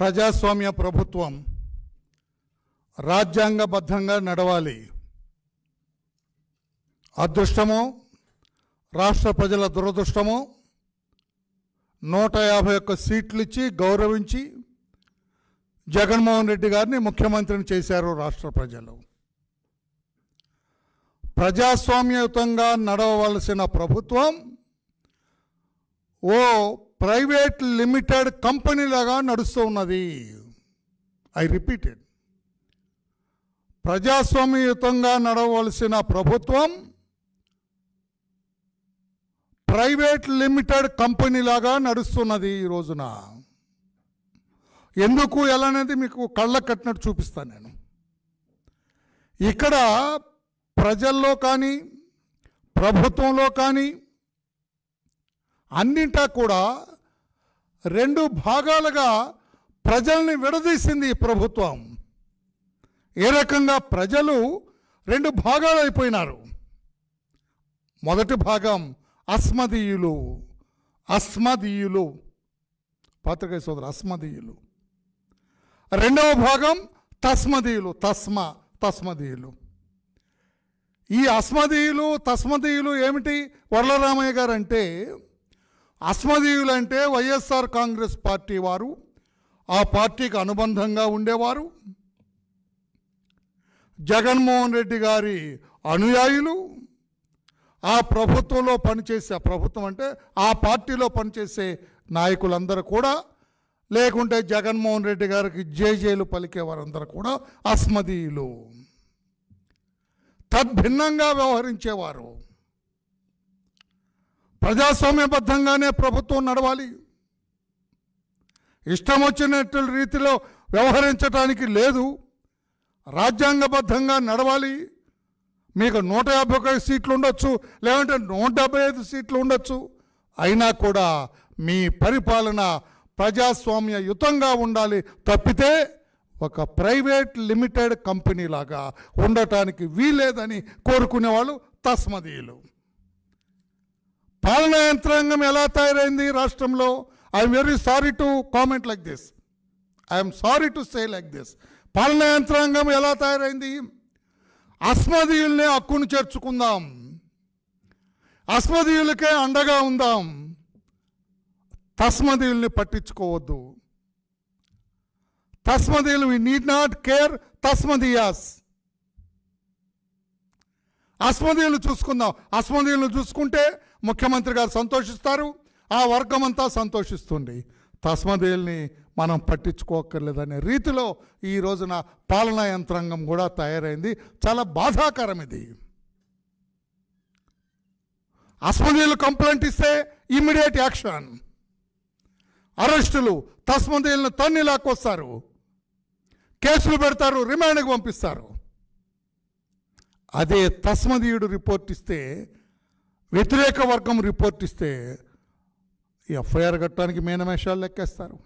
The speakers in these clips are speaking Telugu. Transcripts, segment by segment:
ప్రజాస్వామ్య ప్రభుత్వం రాజ్యాంగబద్ధంగా నడవాలి అదృష్టము రాష్ట్ర ప్రజల దురదృష్టము నూట యాభై ఒక్క సీట్లు ఇచ్చి గౌరవించి జగన్మోహన్ రెడ్డి గారిని ముఖ్యమంత్రిని చేశారు రాష్ట్ర ప్రజలు ప్రజాస్వామ్యయుతంగా నడవవలసిన ప్రభుత్వం ఓ ప్రైవేట్ లిమిటెడ్ కంపెనీలాగా నడుస్తూ ఉన్నది ఐ రిపీటెడ్ ప్రజాస్వామ్యయుతంగా నడవలసిన ప్రభుత్వం ప్రైవేట్ లిమిటెడ్ కంపెనీలాగా నడుస్తున్నది ఈ రోజున ఎందుకు ఎలా అనేది మీకు కళ్ళ కట్టినట్టు చూపిస్తాను నేను ఇక్కడ ప్రజల్లో కానీ ప్రభుత్వంలో కానీ అన్నింటా కూడా రెండు భాగాలుగా ప్రజల్ని విడదీసింది ఈ ప్రభుత్వం ఏ రకంగా ప్రజలు రెండు భాగాలు అయిపోయినారు మొదటి భాగం అస్మదీయులు అస్మదీయులు పాత్రికేయ సోదరు అస్మదీయులు రెండవ భాగం తస్మదీయులు తస్మ తస్మదీయులు ఈ అస్మదీయులు తస్మదీయులు ఏమిటి వరలరామయ్య గారు అంటే అస్మదీయులంటే వైఎస్ఆర్ కాంగ్రెస్ పార్టీ వారు ఆ పార్టీకి అనుబంధంగా ఉండేవారు జగన్మోహన్ రెడ్డి గారి అనుయాయులు ఆ ప్రభుత్వంలో పనిచేసే ప్రభుత్వం అంటే ఆ పార్టీలో పనిచేసే నాయకులందరూ కూడా లేకుంటే జగన్మోహన్ రెడ్డి గారికి జేజేలు పలికే వారందరూ కూడా అస్మదీయులు తద్భిన్నంగా వ్యవహరించేవారు ప్రజాస్వామ్యబద్ధంగానే ప్రభుత్వం నడవాలి ఇష్టం వచ్చినట్టు రీతిలో వ్యవహరించడానికి లేదు రాజ్యాంగబద్ధంగా నడవాలి మీకు నూట యాభై ఒక సీట్లు ఉండొచ్చు లేదంటే నూట డెబ్బై ఐదు సీట్లు ఉండొచ్చు అయినా కూడా మీ పరిపాలన ప్రజాస్వామ్యయుతంగా ఉండాలి తప్పితే ఒక ప్రైవేట్ లిమిటెడ్ కంపెనీ లాగా ఉండటానికి వీలేదని కోరుకునేవాళ్ళు తస్మదీయులు పాలనా యంత్రాంగం ఎలా తయారైంది రాష్ట్రంలో I'm very sorry to comment like this I'm sorry to say like this పాలనా యంత్రాంగం ఎలా తయారైంది అస్మదీయుల్నే హక్కును చేర్చుకుందాం అస్మదీయులకే అండగా ఉందాం తస్మదీయుల్ని పట్టించుకోవద్దు తస్మదీయులు వి నీడ్ నాట్ కేర్ తస్మదీయాస్ అస్మదీయులు చూసుకుందాం అస్మదీయులు చూసుకుంటే ముఖ్యమంత్రి గారు సంతోషిస్తారు ఆ వర్గం అంతా సంతోషిస్తుంది తస్మదేల్ని మనం పట్టించుకోక్కర్లేదనే రీతిలో ఈ రోజున పాలనా యంత్రాంగం కూడా తయారైంది చాలా బాధాకరం ఇది అస్మదీలు కంప్లైంట్ ఇస్తే ఇమ్మీడియట్ యాక్షన్ అరెస్టులు తస్మదీలను తన్ని లాక్కొస్తారు కేసులు పెడతారు రిమాండ్కి పంపిస్తారు అదే తస్మదీయుడు రిపోర్ట్ ఇస్తే వ్యతిరేక వర్గం రిపోర్ట్ ఇస్తే ఎఫ్ఐఆర్ కట్టడానికి మేనమేషాలు లెక్కేస్తారు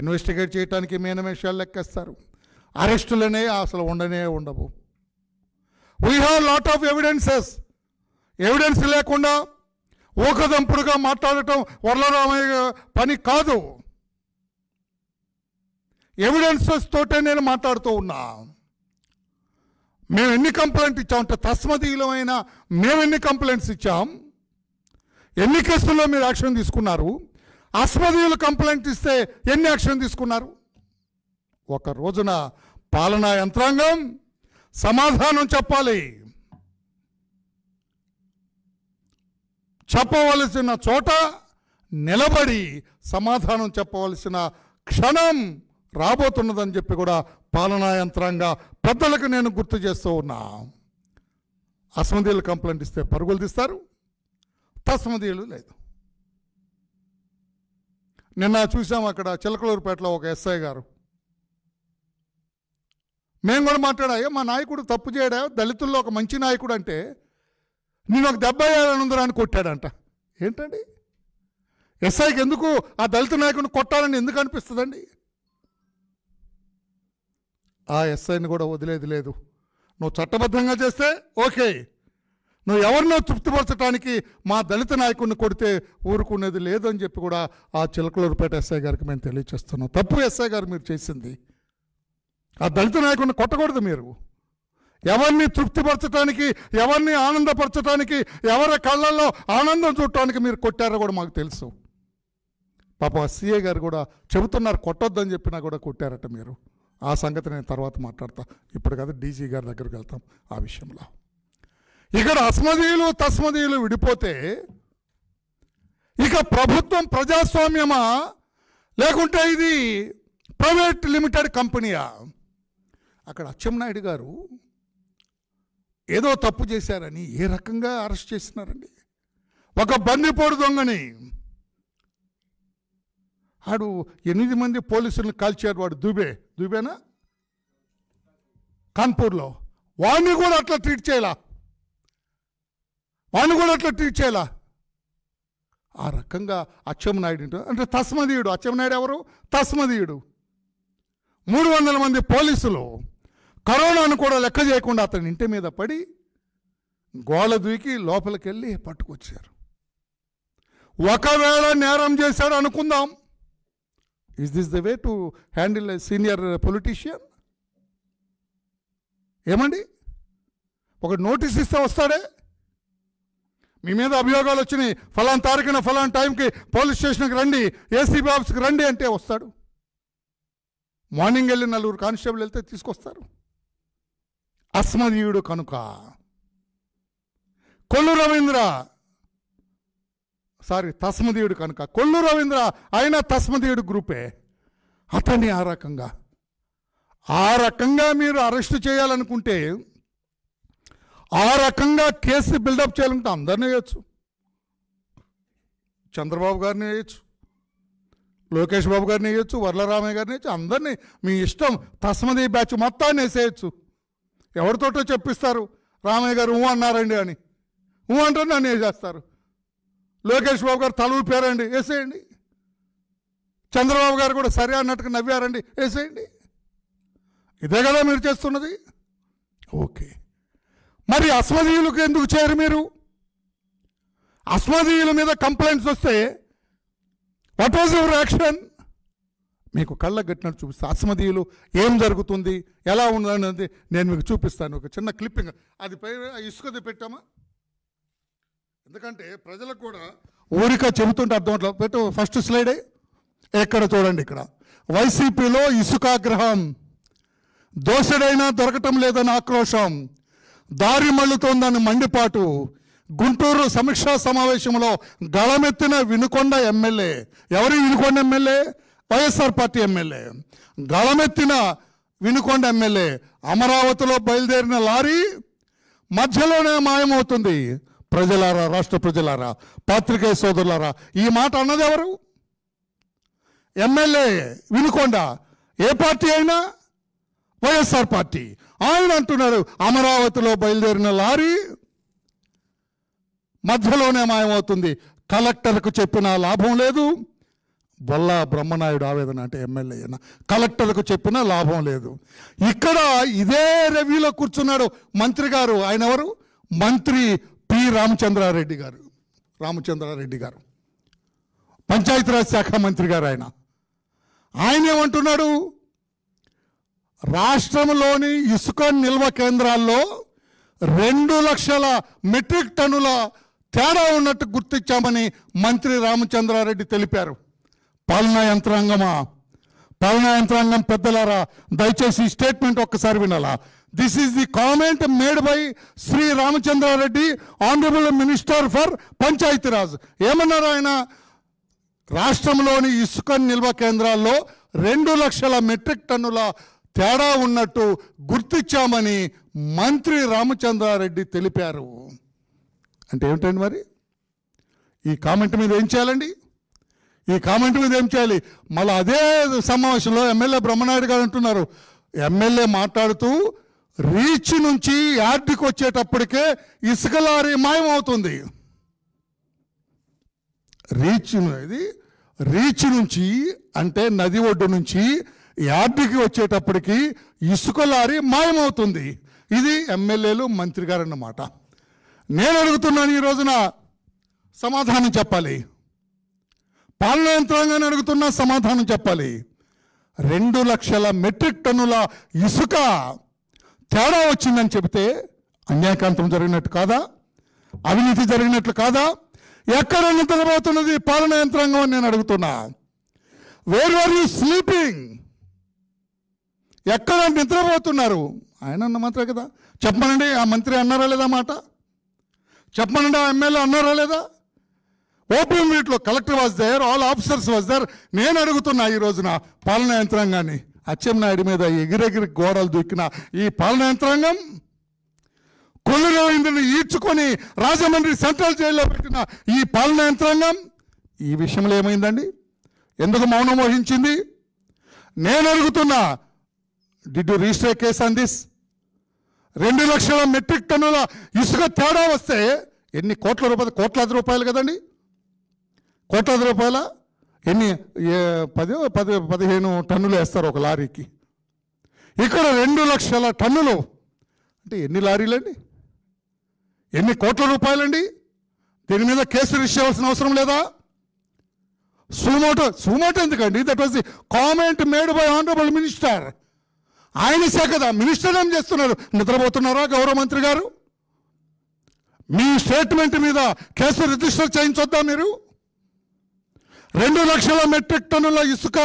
ఇన్వెస్టిగేట్ చేయడానికి మేనమేషాలు లెక్కేస్తారు అరెస్టులనే అసలు ఉండనే ఉండవు we have lot of evidences evidence లేకుండా ఊకదంపుడుగా మాట్లాడటం వరలరామయ్య పని కాదు ఎవిడెన్సెస్ తోటే నేను మాట్లాడుతూ ఉన్నాను మేము ఎన్ని కంప్లైంట్ ఇచ్చామంటే అయినా మేము ఎన్ని కంప్లైంట్స్ ఇచ్చాం ఎన్ని కేసుల్లో మీరు యాక్షన్ తీసుకున్నారు అస్మదీయులు కంప్లైంట్ ఇస్తే ఎన్ని యాక్షన్ తీసుకున్నారు ఒక రోజున పాలనా యంత్రాంగం సమాధానం చెప్పాలి చెప్పవలసిన చోట నిలబడి సమాధానం చెప్పవలసిన క్షణం రాబోతున్నదని చెప్పి కూడా పాలనా యంత్రాంగ పెద్దలకు నేను గుర్తు చేస్తూ ఉన్నా అసమధీయులు కంప్లైంట్ ఇస్తే పరుగులు తీస్తారు తస్మధీయులు లేదు నిన్న చూసాం అక్కడ చిలకలూరుపేటలో ఒక ఎస్ఐ గారు మేము కూడా మాట్లాడాయో మా నాయకుడు తప్పు చేయడా దళితుల్లో ఒక మంచి నాయకుడు అంటే నేను ఒక దెబ్బ వేయాలనుందిరా అని కొట్టాడంట ఏంటండి ఎస్ఐకి ఎందుకు ఆ దళిత నాయకుడిని కొట్టాలని ఎందుకు అనిపిస్తుందండి ఆ ఎస్ఐని కూడా వదిలేది లేదు నువ్వు చట్టబద్ధంగా చేస్తే ఓకే నువ్వు ఎవరినో తృప్తిపరచడానికి మా దళిత నాయకుడిని కొడితే ఊరుకునేది లేదని చెప్పి కూడా ఆ చిలకలూరుపేట ఎస్ఐ గారికి మేము తెలియచేస్తున్నాం తప్పు ఎస్ఐ గారు మీరు చేసింది ఆ దళిత నాయకుడిని కొట్టకూడదు మీరు ఎవరిని తృప్తిపరచడానికి ఎవరిని ఆనందపరచడానికి ఎవరి కళ్ళల్లో ఆనందం చూడటానికి మీరు కొట్టారో కూడా మాకు తెలుసు పాప సీఏ గారు కూడా చెబుతున్నారు కొట్టొద్దని చెప్పినా కూడా కొట్టారట మీరు ఆ సంగతి నేను తర్వాత మాట్లాడతా ఇప్పుడు కదా డీజీ గారి దగ్గరికి వెళ్తాం ఆ విషయంలో ఇక్కడ అస్మదీయులు తస్మదీయులు విడిపోతే ఇక ప్రభుత్వం ప్రజాస్వామ్యమా లేకుంటే ఇది ప్రైవేట్ లిమిటెడ్ కంపెనీయా అక్కడ అచ్చెన్నాయుడు గారు ఏదో తప్పు చేశారని ఏ రకంగా అరెస్ట్ చేస్తున్నారండి ఒక బందిపోడు దొంగని ఆడు ఎనిమిది మంది పోలీసులను కాల్చారు వాడు దుబే చూపానా కాన్పూర్లో వాడిని కూడా అట్లా ట్రీట్ చేయాలా వాడిని కూడా అట్లా ట్రీట్ చేయాలా ఆ రకంగా అచ్చెంనాయుడు అంటే తస్మదీయుడు నాయుడు ఎవరు తస్మదీయుడు మూడు వందల మంది పోలీసులు కరోనాను కూడా లెక్క చేయకుండా అతని ఇంటి మీద పడి గోళ దూకి లోపలికి వెళ్ళి పట్టుకొచ్చారు ఒకవేళ నేరం చేశాడు అనుకుందాం is this the way to handle a senior politician ఏమండి ఒక నోటీస్ ఇస్తే వస్తాడే మీ మీద అభియోగాలు వచ్చినాయి ఫలాన్ తారీఖున ఫలాన్ టైంకి పోలీస్ స్టేషన్కి రండి ఏసీబీ ఆఫీస్కి రండి అంటే వస్తాడు మార్నింగ్ వెళ్ళి నలుగురు కానిస్టేబుల్ వెళ్తే తీసుకొస్తారు అస్మదీయుడు కనుక కొల్లు రవీంద్ర సారీ తస్మదీయుడు కనుక కొల్లు రవీంద్ర ఆయన తస్మదీయుడు గ్రూపే అతన్ని ఆ రకంగా ఆ రకంగా మీరు అరెస్ట్ చేయాలనుకుంటే ఆ రకంగా కేసు బిల్డప్ చేయాలంటే అందరినీ వేయచ్చు చంద్రబాబు గారిని వేయచ్చు లోకేష్ బాబు గారిని వేయచ్చు వరలరామయ్య గారిని వేయచ్చు అందరినీ మీ ఇష్టం తస్మది బ్యాచ్ మొత్తాన్ని వేసేయచ్చు ఎవరితోటో చెప్పిస్తారు రామయ్య గారు ఊ అన్నారండి అని ఊ అంటే నన్ను వేసేస్తారు లోకేష్ బాబు గారు తల ఊపారండి వేసేయండి చంద్రబాబు గారు కూడా సరే అన్నట్టుగా నవ్వారండి వేసేయండి ఇదే కదా మీరు చేస్తున్నది ఓకే మరి అస్మదీయులకు ఎందుకు చేయరు మీరు అస్మదీయుల మీద కంప్లైంట్స్ వస్తే వాట్ వాజ్ యువర్ యాక్షన్ మీకు కళ్ళ కట్టినట్టు చూపిస్తా అస్మదీయులు ఏం జరుగుతుంది ఎలా ఉందనేది నేను మీకు చూపిస్తాను ఒక చిన్న క్లిప్పింగ్ అది పై ఇసుకది పెట్టామా ఎందుకంటే ప్రజలకు కూడా ఊరిక చెబుతుంటే అర్థం పెట్టు ఫస్ట్ స్లైడ్ ఎక్కడ చూడండి ఇక్కడ వైసీపీలో ఇసుకాగ్రహం దోషుడైనా దొరకటం లేదని ఆక్రోశం దారి మళ్ళుతోందని మండిపాటు గుంటూరు సమీక్షా సమావేశంలో గళమెత్తిన వినుకొండ ఎమ్మెల్యే ఎవరి Vinukonda MLA YSR party MLA గళమెత్తిన వినుకొండ ఎమ్మెల్యే అమరావతిలో బయలుదేరిన లారీ మధ్యలోనే మాయమవుతుంది ప్రజలారా రాష్ట్ర ప్రజలారా పాత్రికేయ సోదరులారా ఈ మాట అన్నది ఎవరు ఎమ్మెల్యే వినుకొండ ఏ పార్టీ అయినా వైఎస్ఆర్ పార్టీ ఆయన అంటున్నారు అమరావతిలో బయలుదేరిన లారీ మధ్యలోనే మాయమవుతుంది కలెక్టర్కు చెప్పిన లాభం లేదు బొల్ల బ్రహ్మనాయుడు ఆవేదన అంటే ఎమ్మెల్యే అయినా కలెక్టర్కు చెప్పిన లాభం లేదు ఇక్కడ ఇదే రవిలో కూర్చున్నాడు మంత్రి గారు ఆయన ఎవరు మంత్రి వి రామచంద్రారెడ్డి గారు రామచంద్రారెడ్డి గారు పంచాయతీరాజ్ శాఖ మంత్రి గారు ఆయన ఆయన ఏమంటున్నాడు రాష్ట్రంలోని ఇసుక నిల్వ కేంద్రాల్లో రెండు లక్షల మెట్రిక్ టన్నుల తేడా ఉన్నట్టు గుర్తించామని మంత్రి రామచంద్రారెడ్డి తెలిపారు పాలనా యంత్రాంగమా పాలనా యంత్రాంగం పెద్దలారా దయచేసి స్టేట్మెంట్ ఒక్కసారి వినాలా this is the comment made by Shri Ramachandra Reddy honourable minister for Panchayati Raj ఏమన్నారు ఆయన రాష్ట్రంలోని ఇసుక నిల్వ కేంద్రాల్లో రెండు లక్షల మెట్రిక్ టన్నుల తేడా ఉన్నట్టు గుర్తించామని మంత్రి రామచంద్రారెడ్డి తెలిపారు అంటే ఏమిటండి మరి ఈ కామెంట్ మీద ఏం చేయాలండి ఈ కామెంట్ మీద ఏం చేయాలి మళ్ళీ అదే సమావేశంలో ఎమ్మెల్యే బ్రహ్మనాయుడు గారు అంటున్నారు ఎమ్మెల్యే మాట్లాడుతూ రీచ్ నుంచి యార్డ్కి వచ్చేటప్పటికే ఇసుక లారీ మాయమవుతుంది రీచ్ అనేది రీచ్ నుంచి అంటే నది ఒడ్డు నుంచి యార్డ్కి వచ్చేటప్పటికి ఇసుక లారీ మాయమవుతుంది ఇది ఎమ్మెల్యేలు మంత్రి గారు అన్నమాట నేను అడుగుతున్నాను ఈ రోజున సమాధానం చెప్పాలి పాలన యంత్రాంగాన్ని అడుగుతున్నా సమాధానం చెప్పాలి రెండు లక్షల మెట్రిక్ టన్నుల ఇసుక తేడా వచ్చిందని చెబితే అన్యాయకాంతం జరిగినట్టు కాదా అవినీతి జరిగినట్లు కాదా ఎక్కడ నిద్రపోతున్నది పాలన యంత్రాంగం అని నేను అడుగుతున్నా వేర్ ఆర్ యూ స్లీపింగ్ ఎక్కడ నిద్రపోతున్నారు ఆయన అన్న మాత్రమే కదా చెప్పమనండి ఆ మంత్రి అన్నారా లేదా మాట చెప్పమనండి ఆ ఎమ్మెల్యే అన్నారా లేదా ఓపెన్ మీట్లో collector was there all officers was there నేను అడుగుతున్నా ఈ రోజున పాలన యంత్రాంగాన్ని అచ్చెన్నాయుడు మీద ఎగిరెగిరి గోడలు దూకిన ఈ పాలన యంత్రాంగం కొల్లు రవీంద్రుని ఈడ్చుకొని రాజమండ్రి సెంట్రల్ జైల్లో పెట్టిన ఈ పాలన యంత్రాంగం ఈ విషయంలో ఏమైందండి ఎందుకు మౌనం వహించింది నేను అడుగుతున్నా డిడ్ రిజిస్టర్ కేస్ ఆన్ రెండు లక్షల మెట్రిక్ టన్నుల ఇసుక తేడా వస్తే ఎన్ని కోట్ల రూపాయలు కోట్లాది రూపాయలు కదండి కోట్లాది రూపాయల ఎన్ని పది పది పదిహేను టన్నులు వేస్తారు ఒక లారీకి ఇక్కడ రెండు లక్షల టన్నులు అంటే ఎన్ని లారీలండి ఎన్ని కోట్ల రూపాయలండి దీని మీద కేసు రిజిస్టర్ చేయాల్సిన అవసరం లేదా సుమోటో సుమోటో ఎందుకండి that was the comment made by honourable minister ఆయన శాఖ మినిస్టర్ ఏం చేస్తున్నారు నిద్రపోతున్నారా గౌరవ మంత్రి గారు మీ స్టేట్మెంట్ మీద కేసు రిజిస్టర్ చేయించొద్దా మీరు రెండు లక్షల మెట్రిక్ టన్నుల ఇసుక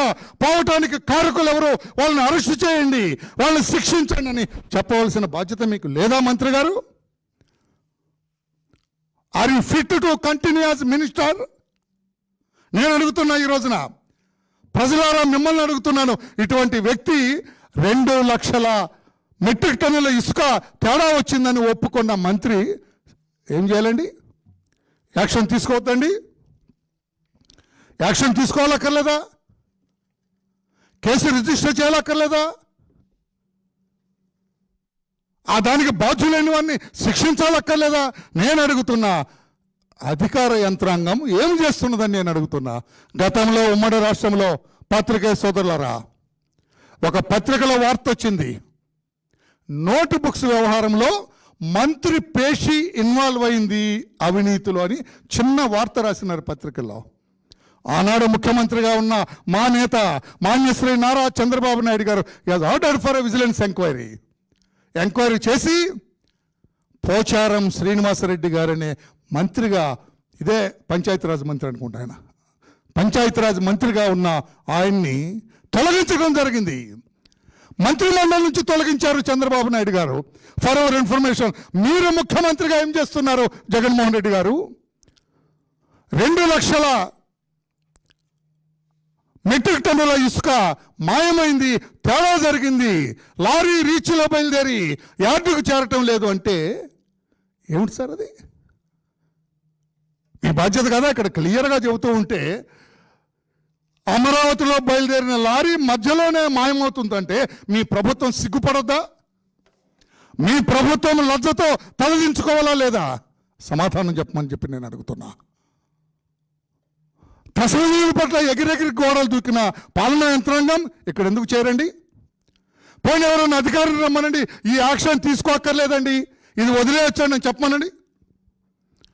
పోవటానికి కారకులు ఎవరు వాళ్ళని అరెస్ట్ చేయండి వాళ్ళని శిక్షించండి అని చెప్పవలసిన బాధ్యత మీకు లేదా మంత్రి గారు are you fit to continue as minister నేను అడుగుతున్నా ఈ రోజున ప్రజలారా మిమ్మల్ని అడుగుతున్నాను ఇటువంటి వ్యక్తి రెండు లక్షల మెట్రిక్ టన్నుల ఇసుక తేడా వచ్చిందని ఒప్పుకున్న మంత్రి ఏం చేయాలండి యాక్షన్ తీసుకోవద్దండి యాక్షన్ తీసుకోవాలక్కర్లేదా కేసు రిజిస్టర్ చేయాలక్కర్లేదా ఆ దానికి బాధ్యులైన వాడిని శిక్షించాలక్కర్లేదా నేను అడుగుతున్నా అధికార యంత్రాంగం ఏం చేస్తున్నదని నేను అడుగుతున్నా గతంలో ఉమ్మడి రాష్ట్రంలో పత్రికే సోదరులరా ఒక పత్రికలో వార్త వచ్చింది నోటు బుక్స్ వ్యవహారంలో మంత్రి పేషి ఇన్వాల్వ్ అయింది అవినీతిలో అని చిన్న వార్త రాసినారు పత్రికల్లో ఆనాడు ముఖ్యమంత్రిగా ఉన్న మా నేత మాన్యశ్రీ నారా చంద్రబాబు నాయుడు గారు as order for vigilance enquiry enquiry చేసి పోచారం శ్రీనివాసరెడ్డి గారనే మంత్రిగా ఇదే పంచాయతీరాజ్ మంత్రి అనుకుంటా ఆయన పంచాయతీరాజ్ మంత్రిగా ఉన్న ఆయన్ని తొలగించడం జరిగింది మంత్రిమండలి నుంచి తొలగించారు చంద్రబాబు నాయుడు గారు ఫర్ అవర్ ఇన్ఫర్మేషన్ మీరు ముఖ్యమంత్రిగా ఏం చేస్తున్నారు జగన్మోహన్ రెడ్డి గారు రెండు లక్షల మెట్రిక్ టన్నుల ఇసుక మాయమైంది తేడా జరిగింది లారీ రీచ్లో బయలుదేరి యార్డుకు చేరటం లేదు అంటే ఏమిటి సార్ అది మీ బాధ్యత కదా ఇక్కడ క్లియర్గా చెబుతూ ఉంటే అమరావతిలో బయలుదేరిన లారీ మధ్యలోనే మాయమవుతుందంటే మీ ప్రభుత్వం సిగ్గుపడద్దా మీ ప్రభుత్వం లజ్జతో తలదించుకోవాలా లేదా సమాధానం చెప్పమని చెప్పి నేను అడుగుతున్నా ప్రసంగం పట్ల ఎగిరెగిరి గోడలు దూకిన పాలనా యంత్రాంగం ఇక్కడ ఎందుకు చేరండి పోయిన ఎవరైనా అధికారులు రమ్మనండి ఈ యాక్షన్ తీసుకోక్కర్లేదండి ఇది వదిలేయొచ్చండి నేను చెప్పమనండి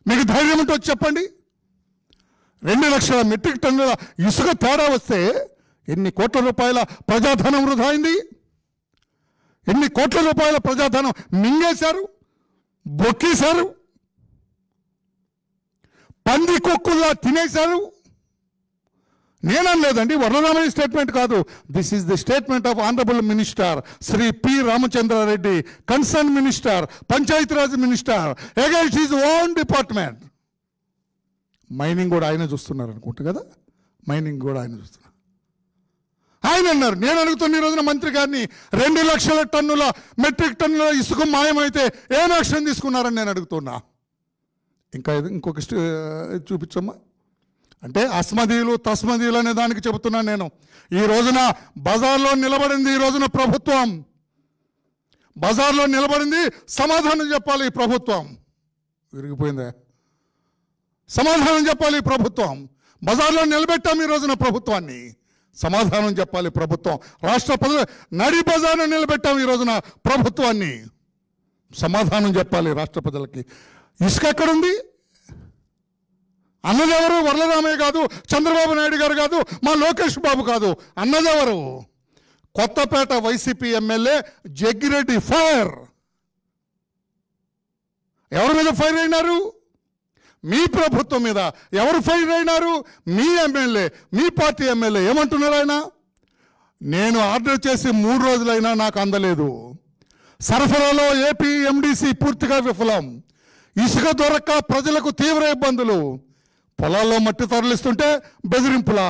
మీకు ధైర్యం ఉంటే చెప్పండి రెండు లక్షల మెట్రిక్ టన్నుల ఇసుక తేడా వస్తే ఎన్ని కోట్ల రూపాయల ప్రజాధనం వృధా అయింది ఎన్ని కోట్ల రూపాయల ప్రజాధనం మింగేశారు బొక్కేశారు పంది కొక్కుల్లా తినేశారు నేననలేదండి వరలరామయ్య స్టేట్మెంట్ కాదు this is the statement of honourable minister Shri P Ramachandra Reddy concern minister Panchayati Raj minister against his own department mining కూడా ఆయన చూస్తున్నారు అనుకుంటా కదా మైనింగ్ కూడా ఆయన చూస్తున్నారు ఆయన అన్నారు నేను అడుగుతున్న ఈ రోజున మంత్రి గారిని రెండు లక్షల టన్నుల మెట్రిక్ టన్నుల ఇసుక మాయమైతే ఏం యాక్షన్ తీసుకున్నారని నేను అడుగుతున్నా ఇంకా ఇంకొక చూపించమ్మా అంటే అస్మదీలు తస్మదీలు అనే దానికి చెబుతున్నాను నేను ఈ రోజున బజార్లో నిలబడింది ఈ రోజున ప్రభుత్వం బజార్లో నిలబడింది సమాధానం చెప్పాలి ఈ ప్రభుత్వం విరిగిపోయిందే సమాధానం చెప్పాలి ఈ ప్రభుత్వం బజార్లో నిలబెట్టాం ఈ రోజున ప్రభుత్వాన్ని సమాధానం చెప్పాలి ప్రభుత్వం రాష్ట్ర ప్రజలు నడి బజార్ను నిలబెట్టాం ఈ రోజున ప్రభుత్వాన్ని సమాధానం చెప్పాలి రాష్ట్ర ప్రజలకి ఇసుక ఎక్కడుంది అన్నదెవరు వరలరామయ్య కాదు చంద్రబాబు నాయుడు గారు కాదు మా లోకేష్ బాబు కాదు అన్నదెవరు Kothapeta YCP MLA Jaggi Reddy fire ఎవరి మీద ఫైర్ అయినారు మీ ప్రభుత్వం మీద ఎవరు ఫైర్ అయినారు మీ ఎమ్మెల్యే మీ పార్టీ ఎమ్మెల్యే ఏమంటున్నారు ఆయన నేను ఆర్డర్ చేసి మూడు రోజులైనా నాకు అందలేదు సరఫరాలో ఏపీ ఎండిసి పూర్తిగా విఫలం ఇసుక దొరక్క ప్రజలకు తీవ్ర ఇబ్బందులు పొలాల్లో మట్టి తరలిస్తుంటే బెదిరింపులా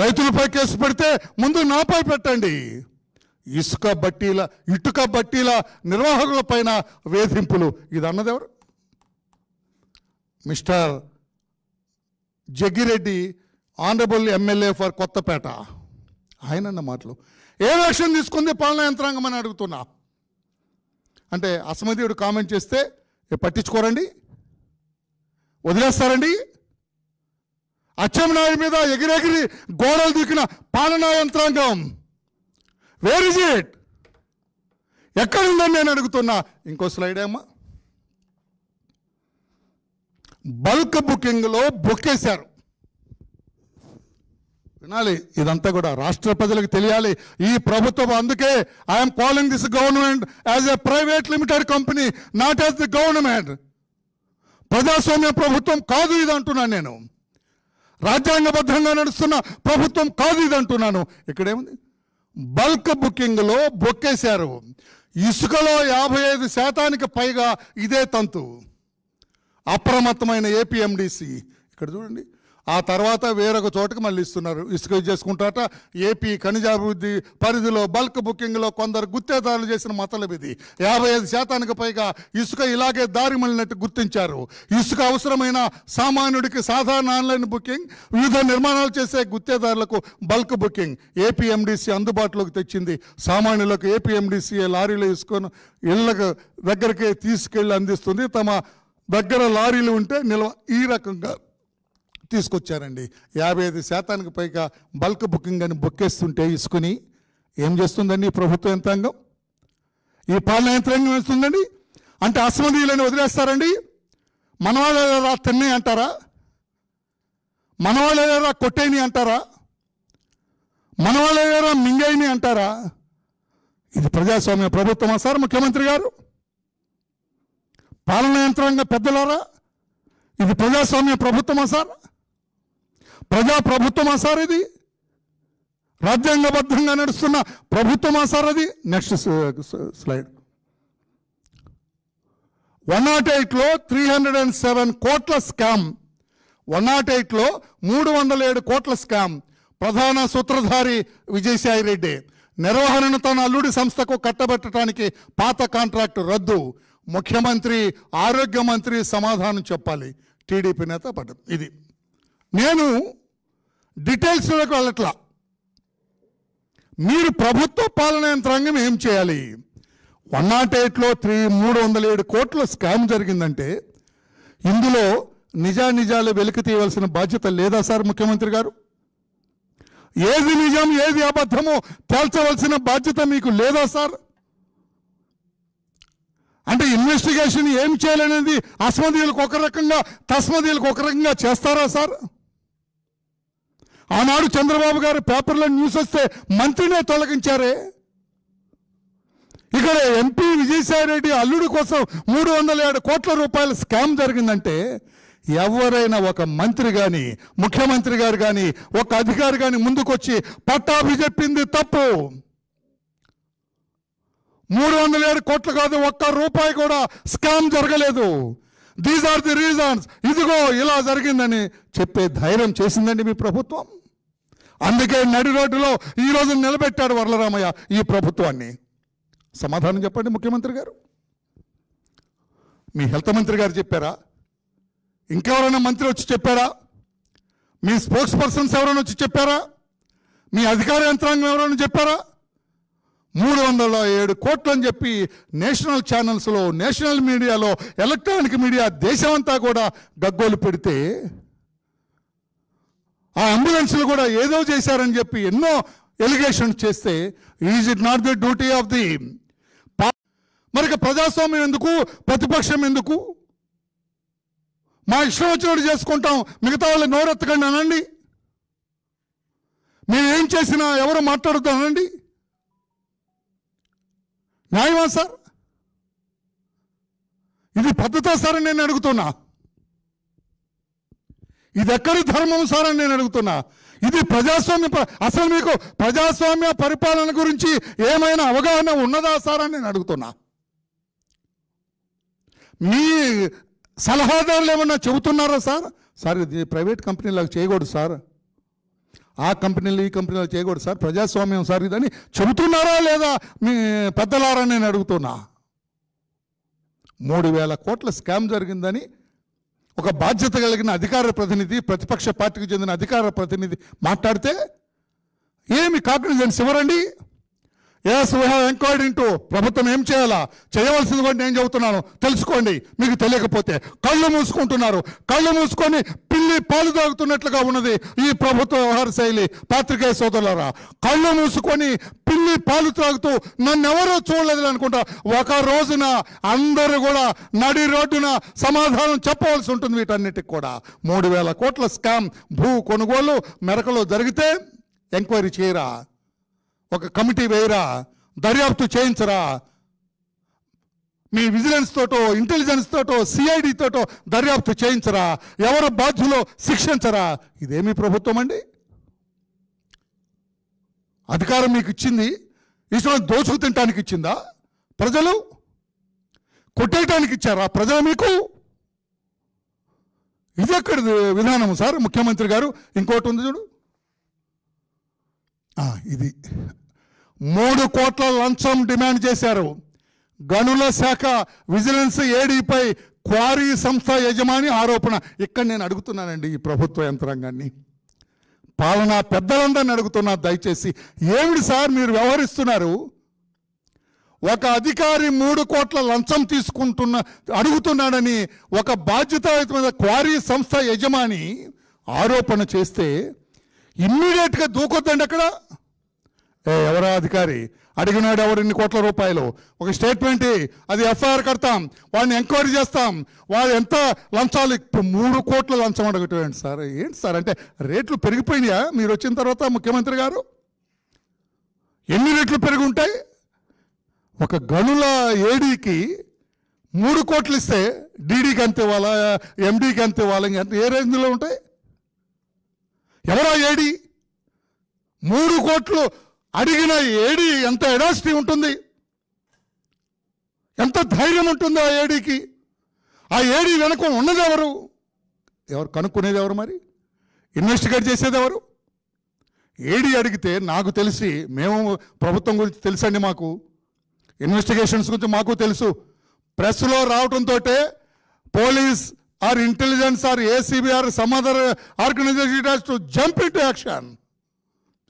రైతులపై కేసు పెడితే ముందు నాపై పెట్టండి ఇసుక బట్టీల ఇటుక బట్టీల నిర్వాహకుల పైన వేధింపులు ఇది ఎవరు mister Jaggi Reddy honourable MLA for Kothapeta ఆయన అన్న మాటలు ఏ యాక్షన్ తీసుకుంది పాలనా యంత్రాంగం అని అడుగుతున్నా అంటే అసమతియుడు కామెంట్ చేస్తే పట్టించుకోరండి వదిలేస్తారండి అచ్చెంనాయుడు మీద ఎగిరెగిరి గోడలు దూకిన పాలనా యంత్రాంగం వేర్ ఇజ్ ఇట్ ఎక్కడుందని నేను అడుగుతున్నా ఇంకో స్లైడ్ ఏమ్మా బల్క్ బుకింగ్లో వేశారు వినాలి ఇదంతా కూడా రాష్ట్ర ప్రజలకు తెలియాలి ఈ ప్రభుత్వం అందుకే I'm calling this government as a private limited company not as the government ప్రజాస్వామ్య ప్రభుత్వం కాదు ఇది అంటున్నాను నేను రాజ్యాంగబద్ధంగా నడుస్తున్న ప్రభుత్వం కాదు ఇది అంటున్నాను ఇక్కడేముంది బల్క్ బుకింగ్లో బొక్కేశారు ఇసుకలో యాభై ఐదు శాతానికి పైగా ఇదే తంతు అప్రమత్తమైన ఏపీఎండిసి ఇక్కడ చూడండి ఆ తర్వాత వేరొక చోటకి మళ్ళీ ఇస్తున్నారు ఇసుక చేసుకుంటారట ఏపీ ఖనిజాభివృద్ధి పరిధిలో బల్క్ బుకింగ్లో కొందరు గుత్తేదారులు చేసిన మతలబిది యాభై ఐదు శాతానికి పైగా ఇసుక ఇలాగే దారి మళ్ళినట్టు గుర్తించారు ఇసుక అవసరమైన సామాన్యుడికి సాధారణ ఆన్లైన్ బుకింగ్ వివిధ నిర్మాణాలు చేసే గుత్తేదారులకు బల్క్ బుకింగ్ ఏపీఎండిసి అందుబాటులోకి తెచ్చింది సామాన్యులకు ఏపీఎండిసి లారీలో ఇసుకను ఇళ్లకు దగ్గరికి తీసుకెళ్ళి అందిస్తుంది తమ దగ్గర లారీలు ఉంటే నిల్వ ఈ రకంగా తీసుకొచ్చారండి యాభై ఐదు శాతానికి పైగా బల్క్ బుకింగ్ అని బుక్కేస్తుంటే ఇసుకుని ఏం చేస్తుందండి ప్రభుత్వ యంత్రాంగం ఈ పాలన యంత్రాంగం వేస్తుందండి అంటే అసమనీయులను వదిలేస్తారండి మనవాళ్ళేరా తిన్నాయి అంటారా మనవాళ్ళేరా కొట్టేని అంటారా మనవాళ్ళేరా మింగేని అంటారా ఇది ప్రజాస్వామ్య ప్రభుత్వమా సార్ ముఖ్యమంత్రి గారు పాలన యంత్రాంగ పెద్దలారా ఇది ప్రజాస్వామ్య ప్రభుత్వమా సార్ ప్రజాప్రభుత్వమా సార్ ఇది రాజ్యాంగబద్ధంగా నడుస్తున్న ప్రభుత్వమా సార్ అది నెక్స్ట్ స్లైడ్ వన్ నాట్ ఎయిట్లో త్రీ హండ్రెడ్ అండ్ సెవెన్ కోట్ల స్కామ్ వన్ నాట్ ఎయిట్లో మూడు వందల ఏడు కోట్ల స్కామ్ ప్రధాన సూత్రధారి విజయసాయి రెడ్డి నిర్వహణను తన అల్లుడి సంస్థకు కట్టబెట్టడానికి పాత కాంట్రాక్ట్ రద్దు ముఖ్యమంత్రి ఆరోగ్య మంత్రి సమాధానం చెప్పాలి టీడీపీ నేత పడ్డం ఇది నేను డీటెయిల్స్ వెళ్ళట్లా మీరు ప్రభుత్వ పాలన యంత్రాంగం ఏం చేయాలి వన్ నాట్ ఎయిట్లో త్రీ మూడు వందల ఏడు కోట్ల స్కామ్ జరిగిందంటే ఇందులో నిజానిజాలు వెలికి తీయవలసిన బాధ్యత లేదా సార్ ముఖ్యమంత్రి గారు ఏది నిజం ఏది అబద్ధమో తేల్చవలసిన బాధ్యత మీకు లేదా సార్ అంటే ఇన్వెస్టిగేషన్ ఏం చేయాలనేది అస్మదీయులకు ఒక రకంగా తస్మదీయులకు ఒక రకంగా చేస్తారా సార్ ఆనాడు చంద్రబాబు గారు పేపర్లో న్యూస్ వస్తే మంత్రినే తొలగించారే ఇక్కడ ఎంపీ విజయసాయి రెడ్డి అల్లుడి కోసం మూడు వందల ఏడు కోట్ల రూపాయల స్కామ్ జరిగిందంటే ఎవరైనా ఒక మంత్రి కానీ ముఖ్యమంత్రి గారు కానీ ఒక అధికారి కానీ ముందుకొచ్చి పట్టాభి చెప్పింది తప్పు మూడు వందల ఏడు కోట్లు కాదు ఒక్క రూపాయి కూడా స్కామ్ జరగలేదు దీస్ ఆర్ ది రీజన్స్ ఇదిగో ఇలా జరిగిందని చెప్పే ధైర్యం చేసిందండి మీ ప్రభుత్వం అందుకే నడి రోడ్డులో ఈరోజు నిలబెట్టాడు వరలరామయ్య ఈ ప్రభుత్వాన్ని సమాధానం చెప్పండి ముఖ్యమంత్రి గారు మీ హెల్త్ మంత్రి గారు చెప్పారా ఇంకెవరైనా మంత్రి వచ్చి చెప్పారా మీ స్పోక్స్ పర్సన్స్ ఎవరైనా వచ్చి చెప్పారా మీ అధికార యంత్రాంగం ఎవరైనా చెప్పారా మూడు వందల ఏడు కోట్లని చెప్పి నేషనల్ ఛానల్స్లో నేషనల్ మీడియాలో ఎలక్ట్రానిక్ మీడియా దేశమంతా కూడా గగ్గోలు పెడితే ఆ అంబులెన్స్లు కూడా ఏదో చేశారని చెప్పి ఎన్నో ఎలిగేషన్స్ చేస్తే is it not the duty of the మరి ప్రజాస్వామ్యం ఎందుకు ప్రతిపక్షం ఎందుకు మా ఇష్టం వచ్చినట్టు చేసుకుంటాం మిగతా వాళ్ళు నోరెత్తకండి అనండి మీరు ఏం చేసినా ఎవరు మాట్లాడుతానండి న్యాయమా సార్ ఇది పద్ధతా సార్ నేను అడుగుతున్నా ఇది ఎక్కడి ధర్మం సార్ అని నేను అడుగుతున్నా ఇది ప్రజాస్వామ్య అసలు మీకు ప్రజాస్వామ్య పరిపాలన గురించి ఏమైనా అవగాహన ఉన్నదా సార్ అని నేను అడుగుతున్నా మీ సలహాదారులు ఏమన్నా చెబుతున్నారా సార్ సార్ ఇది ప్రైవేట్ కంపెనీలకు చేయకూడదు సార్ ఆ కంపెనీలు ఈ కంపెనీలు చేయకూడదు సార్ ప్రజాస్వామ్యం సార్ ఇదని చెబుతున్నారా లేదా మీ పెద్దలారా నేను అడుగుతున్నా మూడు వేల కోట్ల స్కామ్ జరిగిందని ఒక బాధ్యత కలిగిన అధికార ప్రతినిధి ప్రతిపక్ష పార్టీకి చెందిన అధికార ప్రతినిధి మాట్లాడితే ఏమి కాగ్నిజెన్స్ ఇవ్వరండి yes we have enquiry to ప్రభుత్వం ఏం చేయాలా చేయవలసింది కూడా నేను చెబుతున్నాను తెలుసుకోండి మీకు తెలియకపోతే కళ్ళు మూసుకుంటున్నారు కళ్ళు మూసుకొని పిల్లి పాలు తాగుతున్నట్లుగా ఉన్నది ఈ ప్రభుత్వ వ్యవహార శైలి పాత్రికేయ సోదరులారా కళ్ళు మూసుకొని పిల్లి పాలు తాగుతూ నన్ను ఎవరో చూడలేదు అనుకుంటా ఒక రోజున అందరూ కూడా నడి రోడ్డున సమాధానం చెప్పవలసి ఉంటుంది వీటన్నిటికి కూడా మూడు వేల కోట్ల స్కామ్ భూ కొనుగోలు మెరకలో జరిగితే ఎంక్వైరీ చేయరా ఒక కమిటీ వేయరా దర్యాప్తు చేయించరా మీ విజిలెన్స్ తోటో ఇంటెలిజెన్స్ తోటో సిఐడి తోటో దర్యాప్తు చేయించరా ఎవరు బాధ్యులో శిక్షించరా ఇదేమి ప్రభుత్వం అండి అధికారం మీకు ఇచ్చింది ఈశ్వరం దోచుకు తినటానికి ఇచ్చిందా ప్రజలు కొట్టేయటానికి ఇచ్చారా ప్రజలు మీకు ఇది ఎక్కడ విధానం సార్ ముఖ్యమంత్రి గారు ఇంకోటి ఉంది చూడు ఇది మూడు కోట్ల లంచం డిమాండ్ చేశారు గనుల శాఖ విజిలెన్స్ ఏడీపై క్వారీ సంస్థ యజమాని ఆరోపణ ఇక్కడ నేను అడుగుతున్నానండి ఈ ప్రభుత్వ యంత్రాంగాన్ని పాలనా పెద్దలందరిని అడుగుతున్నా దయచేసి ఏమిటి సార్ మీరు వ్యవహరిస్తున్నారు ఒక అధికారి మూడు కోట్ల లంచం తీసుకుంటున్న అడుగుతున్నాడని ఒక బాధ్యత క్వారీ సంస్థ యజమాని ఆరోపణ చేస్తే ఇమ్మీడియట్గా దూకొద్దండి అక్కడ ఎవరా అధికారి అడిగినాడు ఎవరు ఇన్ని కోట్ల రూపాయలు ఒక స్టేట్మెంట్ అది ఎఫ్ఐఆర్ కడతాం వాడిని ఎంక్వైరీ చేస్తాం వాడు ఎంత లంచాలు ఇప్పుడు మూడు కోట్ల లంచం అడగటండి సార్ ఏంటి సార్ అంటే రేట్లు పెరిగిపోయినాయా మీరు వచ్చిన తర్వాత ముఖ్యమంత్రి గారు ఎన్ని రేట్లు పెరిగి ఉంటాయి ఒక గనుల ఏడీకి మూడు కోట్లు ఇస్తే డీడీకి అంత ఇవ్వాలా ఎండీకి అంత ఇవ్వాలి ఇంకంత ఏ రేంజ్లో ఉంటాయి ఎవరా ఏడీ మూడు కోట్లు అడిగిన ఏడి ఎంత ఎడాసిటీ ఉంటుంది ఎంత ధైర్యం ఉంటుంది ఆ ఏడికి ఆ ఏడి వెనుక ఉన్నదెవరు ఎవరు కనుక్కునేది ఎవరు మరి ఇన్వెస్టిగేట్ చేసేది ఎవరు ఏడి అడిగితే నాకు తెలిసి మేము ప్రభుత్వం గురించి తెలుసండి మాకు ఇన్వెస్టిగేషన్స్ గురించి మాకు తెలుసు ప్రెస్లో రావడంతో police or intelligence or ACB or some other organisation to jump in to action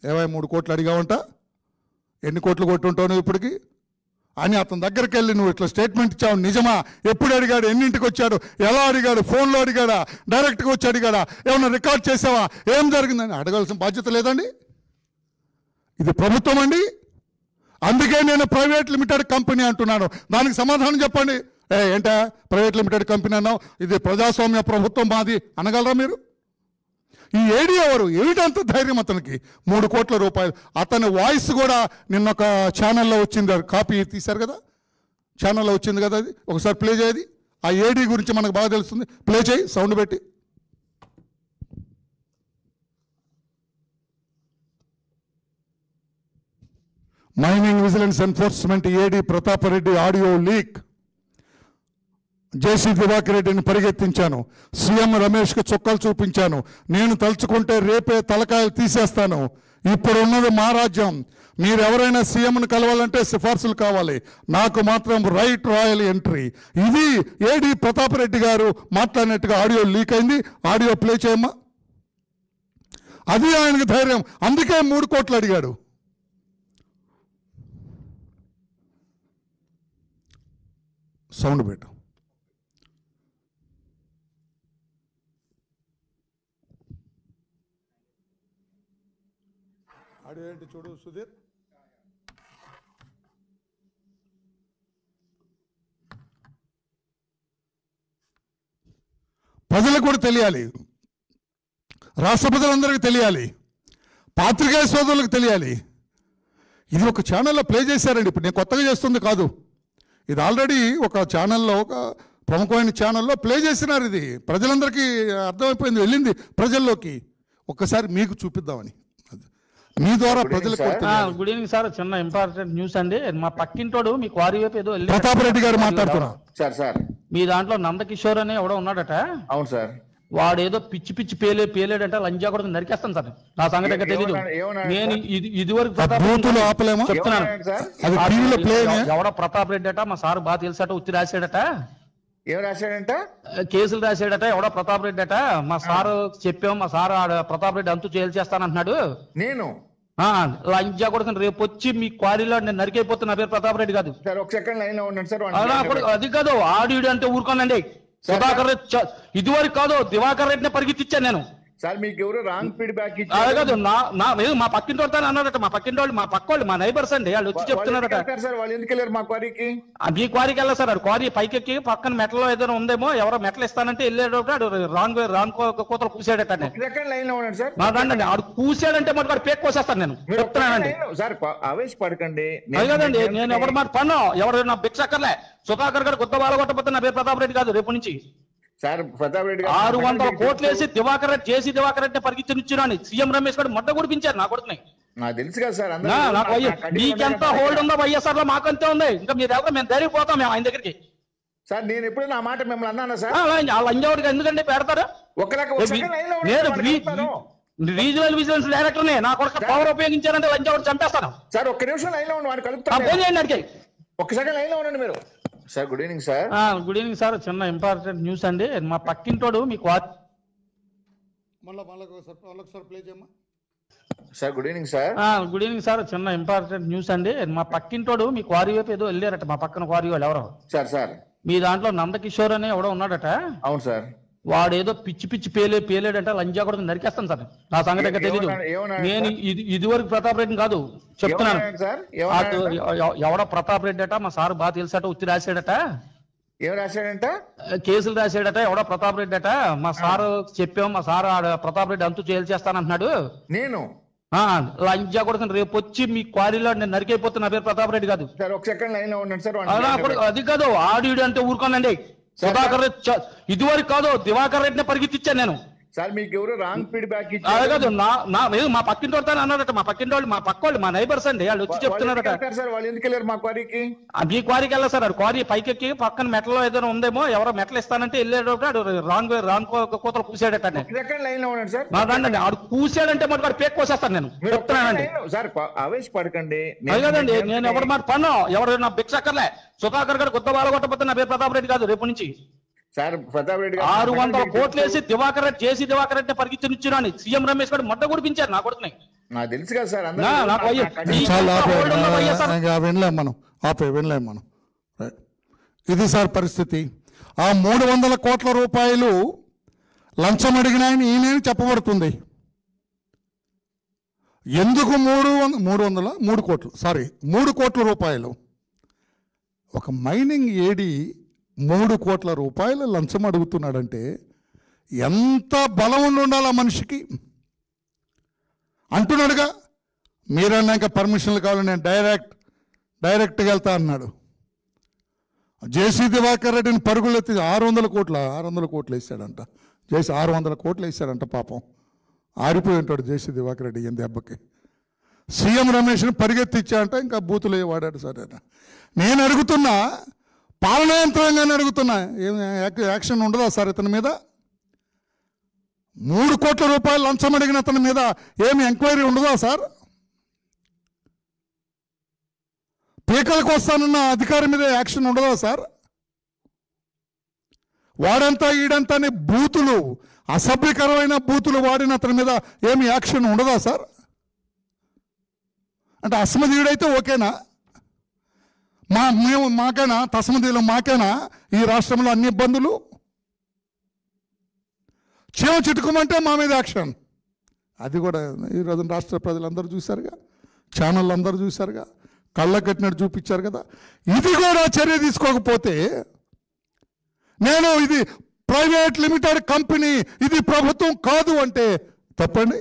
ఇరవై మూడు కోట్లు అడిగామంట ఎన్ని కోట్లు కొట్టుంటావు నువ్వు ఇప్పటికి అని అతని దగ్గరికి వెళ్ళి నువ్వు ఇట్లా స్టేట్మెంట్ ఇచ్చావు నిజమా ఎప్పుడు అడిగాడు ఎన్నింటికి వచ్చాడు ఎలా అడిగాడు ఫోన్లో అడిగాడా డైరెక్ట్గా వచ్చి అడిగాడా ఏమన్నా రికార్డ్ చేసావా ఏం జరిగిందని అడగాల్సిన బాధ్యత లేదండి ఇది ప్రభుత్వం అండి అందుకే నేను ప్రైవేట్ లిమిటెడ్ కంపెనీ అంటున్నాను దానికి సమాధానం చెప్పండి ఏ ఏంటా ప్రైవేట్ లిమిటెడ్ కంపెనీ అన్నావు ఇది ప్రజాస్వామ్య ప్రభుత్వం మాది అనగలరా మీరు ఈ ఏడి ఎవరు ఏమిటంత ధైర్యం అతనికి మూడు కోట్ల రూపాయలు అతని వాయిస్ కూడా నిన్న ఒక ఛానల్లో వచ్చింది కాపీ తీశారు కదా ఛానల్లో వచ్చింది కదా అది ఒకసారి ప్లే చేయది ఆ ఏడీ గురించి మనకు బాగా తెలుస్తుంది ప్లే చేయి సౌండ్ పెట్టి mining vigilance enforcement AD Pratap Reddy audio leak JC Diwakar రెడ్డిని పరిగెత్తించాను సీఎం రమేష్కి చుక్కలు చూపించాను నేను తలుచుకుంటే రేపే తలకాయలు తీసేస్తాను ఇప్పుడు ఉన్నది మా రాజ్యం మీరు ఎవరైనా సీఎంను కలవాలంటే సిఫార్సులు కావాలి నాకు మాత్రం రైట్ రాయల్ ఎంట్రీ ఇది ఏడి ప్రతాప్ రెడ్డి గారు మాట్లాడినట్టుగా ఆడియో లీక్ అయింది ఆడియో ప్లే చేయమ్మా అది ఆయనకు ధైర్యం అందుకే మూడు కోట్లు అడిగాడు సౌండ్ పెట్టు అడిగేంటి చూడు సుధీర్ ప్రజలకు కూడా తెలియాలి రాష్ట్ర ప్రజలందరికీ తెలియాలి పాత్రికేయ సోదరులకు తెలియాలి ఇది ఒక ఛానల్లో ప్లే చేశారండి ఇప్పుడు నేను కొత్తగా చేస్తుంది కాదు ఇది ఆల్రెడీ ఒక ఛానల్లో ఒక ప్రముఖమైన ఛానల్లో ప్లే చేసినారు ఇది ప్రజలందరికీ అర్థమైపోయింది వెళ్ళింది ప్రజల్లోకి ఒక్కసారి మీకు చూపిద్దామని మీ ద్వారా ప్రజలకు గుడ్ ఈవినింగ్ సార్ చిన్న ఇంపార్టెంట్ న్యూస్ అండి మా పక్కింటోడు మీ క్వారీ వైపు ఏదో ప్రతాప్ రెడ్డి గారు మాట్లాడుతున్నారు సార్ మీ దాంట్లో నందకిషోర్ అనే ఎవడో ఉన్నాడట అవును సార్ వాడు ఏదో పిచ్చి పిచ్చి పేలే పేలేడంటే లంజా కూడా నరికేస్తాను సార్ నా సంగతి తెలియదు నేను ఇది ఇదివరకు చెప్తున్నాను ఎవడో ప్రతాప్ రెడ్డి అట మా సార్ బాగా తెలిసట ఉత్తి రాశాడట ఏం రాశాడంట కేసులు రాశాడట ఎవడో ప్రతాప్ రెడ్డి అట మా సార్ చెప్పాం మా సార్ ప్రతాప్ రెడ్డి అంతు జైలు చేస్తానంటున్నాడు నేను లంజా కొడుకుని రేపు వచ్చి మీ క్వారీలో నేను నరికైపోతున్న పేరు ప్రతాప్ రెడ్డి కాదు సార్ ఒక సెకండ్ లైన్ ఉండండి సార్ అది కాదు ఆడియో అంటే ఊరుకోనండి సుధాకర్ రెడ్డి ఇదివరకు కాదు దివాకర్ రెడ్డిని పరిగెత్తిచ్చాను నేను సార్ మీకు ఎవరు రాంగ్ ఫీడ్బ్యాక్ ఇచ్చారు మా పక్కింటి వాళ్ళు అన్నారట మా పక్కింటి వాళ్ళు మా పక్క వాళ్ళు మా నైబర్స్ అండి వాళ్ళు వచ్చి చెప్తున్నారట సార్ వాళ్ళు ఎందుకు వెళ్ళారు మా క్వారీకి మీ క్వారీకి వెళ్ళారు సార్ క్వారీ పైకి ఎక్కి పక్కన మెట్లలో ఏదైనా ఉందేమో ఎవరో మెట్లు ఇస్తానంటే వెళ్ళేటప్పుడు రాంగ్ రాంగ్ కోతలు కూసాడట సెకండ్ లైన్ లో ఉన్నాడు సార్ రండి ఆడు కూసాడంటే మటు పేక్ కోసేస్తాను నేను చెప్తున్నానండి సార్ ఆవేశపడకండి కదండి నేను ఎవరు మాట పన్ను ఎవరు నా భిక్ష అక్కర్లే సుధాకర్ గారు కొత్త బాలగొట్టబోతున్నా కొట్టబోతున్నా ప్రతాప్ రెడ్డి కాదు రేపు నుంచి సార్ ప్రతాప్ రెడ్డి ఆరు వందల కోట్లు వేసి దివాకర్ రెడ్డి చేసి దివాకర్ రెడ్డి పరిగించనిచ్చున్నాను సీఎం రమేష్ గారు మొట్ట కూడా పెంచారు నా కొడుకుని నాకు తెలుసు కదా సార్ మీకెంత హోల్డ్ ఉందో వైఎస్ఆర్ లో మాకంతే ఉంది ఇంకా మీరు ఎవరు మేము ధైర్యం పోతాం మేము ఆయన దగ్గరికి సార్ నేను ఎప్పుడు నా మాట మిమ్మల్ని అన్నాను సార్ లంజావుడికి ఎందుకంటే పెడతారు ఒక నేను రీజనల్ విజిలెన్స్ డైరెక్టర్ నే నా కొడుకు పవర్ ఉపయోగించారంటే లంజావుడు చంపేస్తాను సార్ ఒక్క నిమిషం లైన్ లో ఉండి వాడిని కలుపుతాను ఫోన్ సెకండ్ ఒక్కసారి లైన్ లో ఉండండి మీరు sir good evening sir good evening sir చిన్న ఇంపార్టెంట్ న్యూస్ అండి మా పక్కింటోడు మీకు మళ్ళీ మళ్ళీ ప్లే చేయమ్మా sir good evening sir good evening sir చిన్న ఇంపార్టెంట్ న్యూస్ అండి మా పక్కింటోడు మీ క్వారీ వైపు ఏదో వెళ్ళారట మా పక్కన క్వారీ వాళ్ళు ఎవరో సార్ సార్ మీ దాంట్లో నందకిషోర్ అని ఎవడో ఉన్నాడట అవును సార్ వాడు ఏదో పిచ్చి పిచ్చి పేలే పేలేడంటే లంజా కూడా నరికేస్తాను సార్ నా సంగతి ఇంకా తెలీదు నేను ఇది ఇదివరకు ప్రతాప్ రెడ్డి కాదు చెప్తున్నాను ఎవడో ప్రతాప్ రెడ్డి అట మా సార్ బాగా తెలిసాట ఉత్తి రాశాడట ఏం రాశాడంట కేసులు రాశాడట ఎవడో ప్రతాప్ రెడ్డి అట మా సార్ చెప్పాం మా సార్ ప్రతాప్ రెడ్డి అంతు చేస్తానంటున్నాడు నేను లంజా కూడా రేపు వచ్చి మీ క్వారీలో నేను నరికైపోతున్నా పేరు ప్రతాప్ రెడ్డి కాదు అది కాదు ఆడియో అంటే ఊరుకోనండి సుధాకర్ రెడ్డి ఇదివరకు కాదు దివాకర్ రెడ్డిని పరిగెత్తిచ్చాను నేను సార్ మీకు ఎవరు రాంగ్ ఫీడ్బ్యాక్ ఇచ్చారు మా పక్కింటి వాళ్ళు అన్నారట మా పక్కింటి వాళ్ళు మా పక్క వాళ్ళు మా నైబర్స్ అండి వాళ్ళు వచ్చి చెప్తున్నారట సార్ వాళ్ళు ఎందుకు వెళ్ళారు మా క్వారీకి మీ క్వారీకి వెళ్ళారు సార్ క్వారీ పైకెక్కి పక్కన మెట్ల ఏదైనా ఉందేమో ఎవరు మెట్లు ఇస్తానంటే వెళ్ళేటప్పుడు రాంగ్ రాంగ్ కూతలు కూసాడట ఎక్కడ లైన్ లో ఉన్నాడు సార్ ఆడు కూసాడంటే మరి వాడు పేక్ కోసేస్తాను నేను చెప్తున్నానండి సార్ అవేష్ పడకండి కదండి నేను ఎవరు మాట పన్ను ఎవరు నా బిక్స్ అక్కర్లే సుధాకర్ గారు కొత్త వాళ్ళు నా పేరు ప్రతాప్ రెడ్డి కాదు రేపు నుంచి సార్ ప్రతాప్ రెడ్డి ఆరు వందల కోట్లు వేసి దివాకర్ రెడ్డి జేసీ దివాకర్ రెడ్డి పరిగించిన సీఎం రమేష్ గారు మొట్ట కుడిపించారు నా నాకు తెలుసు కదా సార్ మనం ఆపే వినలేము మనం ఇది సార్ పరిస్థితి ఆ మూడు వందల కోట్ల రూపాయలు లంచం అడిగినాయని ఈయనని చెప్పబడుతుంది ఎందుకు మూడు వంద మూడు వందల మూడు కోట్లు సారీ మూడు కోట్ల రూపాయలు ఒక మైనింగ్ ఏడీ మూడు కోట్ల రూపాయల లంచం అడుగుతున్నాడంటే ఎంత బలం ఉండాలి ఆ మనిషికి అంటున్నాడుగా ఇంకా పర్మిషన్లు కావాలి నేను డైరెక్ట్ డైరెక్ట్గా వెళ్తా అన్నాడు జేసీ దివాకర్ రెడ్డిని పరుగులు ఎత్తి ఆరు వందల కోట్ల ఆరు వందల కోట్లు వేసాడంట జేసీ ఆరు వందల కోట్లు వేసాడంట పాపం ఆరిపోయి ఉంటాడు జేసీ దివాకర్ రెడ్డి ఏం దెబ్బకి సీఎం రమేష్ని ఇచ్చాడంట ఇంకా బూతులు వాడాడు సరేనా నేను అడుగుతున్నా పాలనాయంత్రం నేను అడుగుతున్నా ఏం యాక్షన్ ఉండదా సార్ ఇతని మీద మూడు కోట్ల రూపాయలు లంచం అడిగిన అతని మీద ఏమి ఎంక్వైరీ ఉండదా సార్ పీకలకు వస్తానన్న అధికారి మీద యాక్షన్ ఉండదా సార్ వాడంతా ఈడంతా బూతులు అసభ్యకరమైన బూతులు వాడిన అతని మీద ఏమి యాక్షన్ ఉండదా సార్ అంటే అస్మదీయుడైతే ఓకేనా మా మేము మాకైనా తసమదిలో మాకైనా ఈ రాష్ట్రంలో అన్ని ఇబ్బందులు చేమ చిట్టుకోమంటే మా మీద యాక్షన్ అది కూడా ఈరోజు రాష్ట్ర ప్రజలందరూ చూశారుగా ఛానళ్ళు అందరూ చూశారుగా కళ్ళ కట్టినట్టు చూపించారు కదా ఇది కూడా చర్య తీసుకోకపోతే నేను ఇది ప్రైవేట్ లిమిటెడ్ కంపెనీ ఇది ప్రభుత్వం కాదు అంటే తప్పండి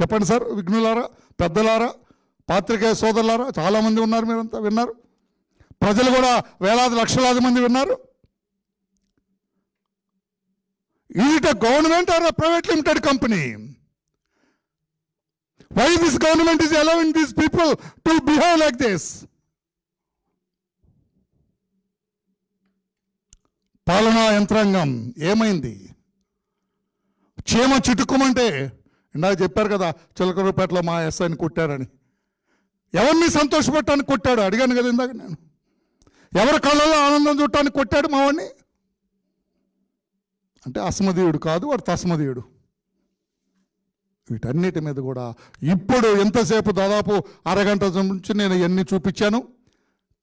చెప్పండి సార్ విఘ్నులారా పెద్దలారా పాత్రికేయ సోదరులారా చాలామంది ఉన్నారు మీరంతా విన్నారు ప్రజలు కూడా వేలాది లక్షలాది మంది విన్నారు is it a government or private limited company why this government is allowing these people to behave like this పాలనా యంత్రాంగం ఏమైంది క్షేమ చిటుక్కుమంటే ఇందాక చెప్పారు కదా చిలకరూపేటలో మా ఎస్ఐని కుట్టారని ఎవరిని సంతోషపెట్టడానికి కొట్టాడు అడిగాను కదా ఇందాక నేను ఎవరి కళ్ళలో ఆనందం చూడటానికి కొట్టాడు మావాడిని అంటే అస్మదీయుడు కాదు వాడు తస్మదీయుడు వీటన్నిటి మీద కూడా ఇప్పుడు ఎంతసేపు దాదాపు అరగంట నుంచి నేను ఇవన్నీ చూపించాను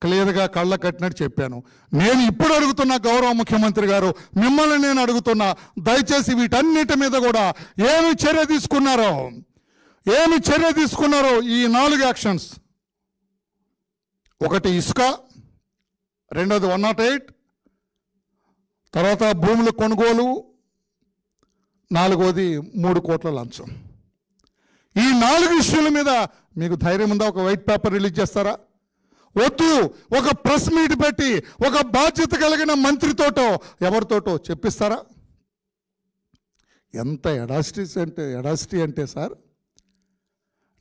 క్లియర్గా కళ్ళ కట్టినట్టు చెప్పాను నేను ఇప్పుడు అడుగుతున్న గౌరవ ముఖ్యమంత్రి గారు మిమ్మల్ని నేను అడుగుతున్నా దయచేసి వీటన్నిటి మీద కూడా ఏమి చర్య తీసుకున్నారో ఏమి చర్య తీసుకున్నారో ఈ నాలుగు యాక్షన్స్ ఒకటి ఇసుక రెండోది వన్ నాట్ ఎయిట్ తర్వాత భూముల కొనుగోలు నాలుగోది మూడు కోట్ల లంచం ఈ నాలుగు ఇష్యూల మీద మీకు ధైర్యం ఉందా ఒక వైట్ పేపర్ రిలీజ్ చేస్తారా వద్దు ఒక ప్రెస్ మీట్ పెట్టి ఒక బాధ్యత కలిగిన మంత్రితోటో ఎవరితోటో చెప్పిస్తారా ఎంత ఎడాసిటీస్ అంటే ఎడాసిటీ అంటే సార్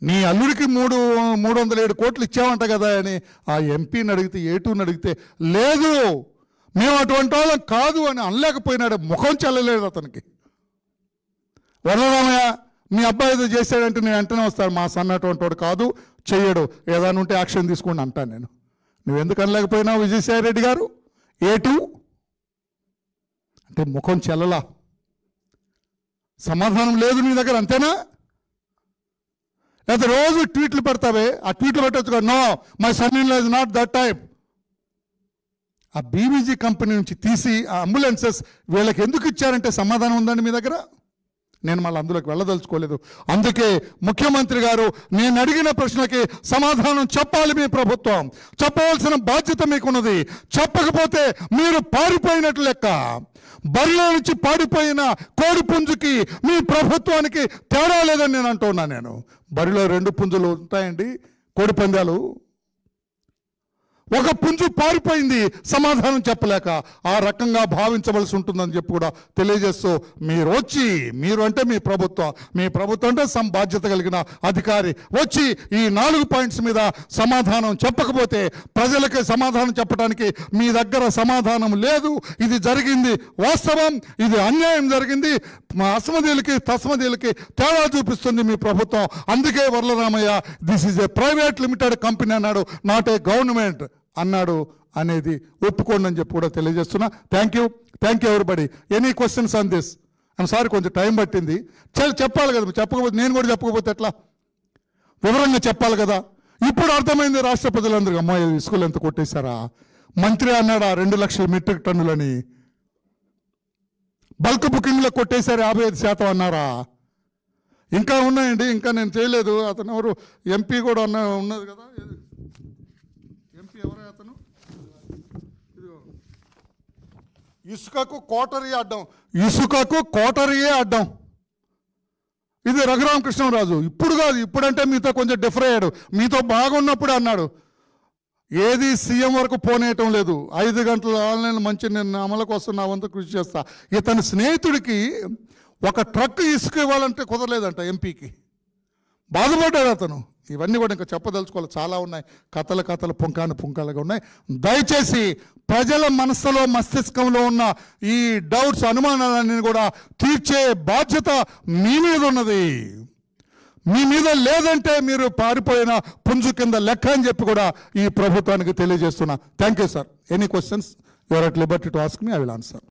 నీ అల్లుడికి మూడు మూడు వందల ఏడు కోట్లు ఇచ్చావంట కదా అని ఆ ఎంపీని అడిగితే ఏటూని అడిగితే లేదు మేము అటువంటి వాళ్ళం కాదు అని అనలేకపోయినాడు ముఖం చెల్లలేదు అతనికి వరరామయ్య మీ అబ్బాయి ఏదో చేశాడంటే నేను వెంటనే వస్తాను మా సన్న అటువంటి వాడు కాదు చెయ్యడు ఏదైనా ఉంటే యాక్షన్ తీసుకోండి అంటాను నేను నువ్వెందుకు అనలేకపోయినావు విజయసాయి రెడ్డి గారు ఏటు అంటే ముఖం చెల్లలా సమాధానం లేదు నీ దగ్గర అంతేనా లేకపోతే రోజు ట్వీట్లు పెడతావే ఆ ట్వీట్లు పెట్టచ్చు no my son in is not that type ఆ బీవీజీ కంపెనీ నుంచి తీసి ఆ అంబులెన్సెస్ వీళ్ళకి ఎందుకు ఇచ్చారంటే సమాధానం ఉందండి మీ దగ్గర నేను మళ్ళీ అందులోకి వెళ్ళదలుచుకోలేదు అందుకే ముఖ్యమంత్రి గారు నేను అడిగిన ప్రశ్నకి సమాధానం చెప్పాలి మీ ప్రభుత్వం చెప్పవలసిన బాధ్యత మీకున్నది చెప్పకపోతే మీరు పారిపోయినట్లు లెక్క బరిలో నుంచి పాడిపోయిన కోడి పుంజుకి మీ ప్రభుత్వానికి తేడా లేదని నేను అంటున్నా నేను బరిలో రెండు పుంజులు ఉంటాయండి కోడి పందాలు ఒక పుంజు పారిపోయింది సమాధానం చెప్పలేక ఆ రకంగా భావించవలసి ఉంటుందని చెప్పి కూడా తెలియజేస్తూ మీరు వచ్చి మీరు అంటే మీ ప్రభుత్వం మీ ప్రభుత్వం అంటే సం బాధ్యత కలిగిన అధికారి వచ్చి ఈ నాలుగు పాయింట్స్ మీద సమాధానం చెప్పకపోతే ప్రజలకి సమాధానం చెప్పడానికి మీ దగ్గర సమాధానం లేదు ఇది జరిగింది వాస్తవం ఇది అన్యాయం జరిగింది మా అసమదీలకి తస్మదీలకి తేడా చూపిస్తుంది మీ ప్రభుత్వం అందుకే Varla Ramaiah this is a private limited company అన్నాడు నాట్ ఏ గవర్నమెంట్ అన్నాడు అనేది ఒప్పుకోండి అని చెప్పి కూడా తెలియజేస్తున్నా thank you thank you everybody any questions on this I'm sorry కొంచెం టైం పట్టింది చాలా చెప్పాలి కదా చెప్పకపోతే నేను కూడా చెప్పకపోతే ఎట్లా వివరంగా చెప్పాలి కదా ఇప్పుడు అర్థమైంది రాష్ట్ర ప్రజలందరికీ అమ్మాయి ఇసుకలు ఎంత కొట్టేశారా మంత్రి అన్నాడా రెండు లక్షల మెట్రిక్ టన్నులని బల్క్ బుకింగ్లో కొట్టేశారు యాభై ఐదు శాతం అన్నారా ఇంకా ఉన్నాయండి ఇంకా నేను చేయలేదు అతను ఎవరు ఎంపీ కూడా ఉన్నది కదా ఇసుకకు కోటరీ అడ్డం ఇసుకకు కోటరీయే అడ్డం ఇది రఘురామకృష్ణరాజు ఇప్పుడు కాదు ఇప్పుడంటే మీతో కొంచెం డిఫర్ అయ్యాడు మీతో బాగున్నప్పుడు అన్నాడు ఏది సీఎం వరకు పోనేయటం లేదు ఐదు గంటల ఆన్లైన్ మంచి నేను అమలు కోసం నా వంతు కృషి చేస్తా ఇతని స్నేహితుడికి ఒక ట్రక్ ఇసుక ఇవ్వాలంటే కుదరలేదంట ఎంపీకి బాధపడ్డాడు అతను ఇవన్నీ కూడా ఇంకా చెప్పదలుచుకోవాలి చాలా ఉన్నాయి కథలు కథలు పుంకాను పుంకాలుగా ఉన్నాయి దయచేసి ప్రజల మనసులో మస్తిష్కంలో ఉన్న ఈ డౌట్స్ అనుమానాలన్నీ కూడా తీర్చే బాధ్యత మీ మీద ఉన్నది మీ మీద లేదంటే మీరు పారిపోయిన పుంజు కింద లెక్క అని చెప్పి కూడా ఈ ప్రభుత్వానికి తెలియజేస్తున్నా thank you sir any questions you're at liberty to ask me I will answer